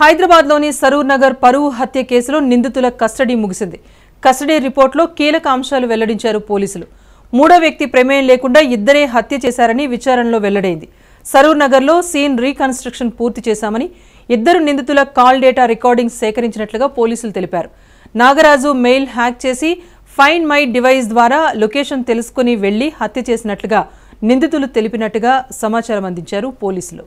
హైదరాబాద్లోని సరూర్ నగర్ పరువు హత్య కేసులో నిందితుల కస్టడీ ముగిసింది కస్టడీ రిపోర్టులో కీలక అంశాలు వెల్లడించారు పోలీసులు మూడో వ్యక్తి ప్రమేయం లేకుండా ఇద్దరే హత్య చేశారని విచారణలో వెల్లడైంది సరూర్ నగర్లో సీన్ రీకన్స్ట్రక్షన్ పూర్తి చేశామని ఇద్దరు నిందితుల కాల్ డేటా రికార్డింగ్ సేకరించినట్లుగా పోలీసులు తెలిపారు నాగరాజు మెయిల్ హ్యాక్ చేసి ఫైన్ మై డివైస్ ద్వారా లొకేషన్ తెలుసుకుని వెళ్లి హత్య చేసినట్లుగా నిందితులు తెలిపినట్టుగా సమాచారం అందించారు పోలీసులు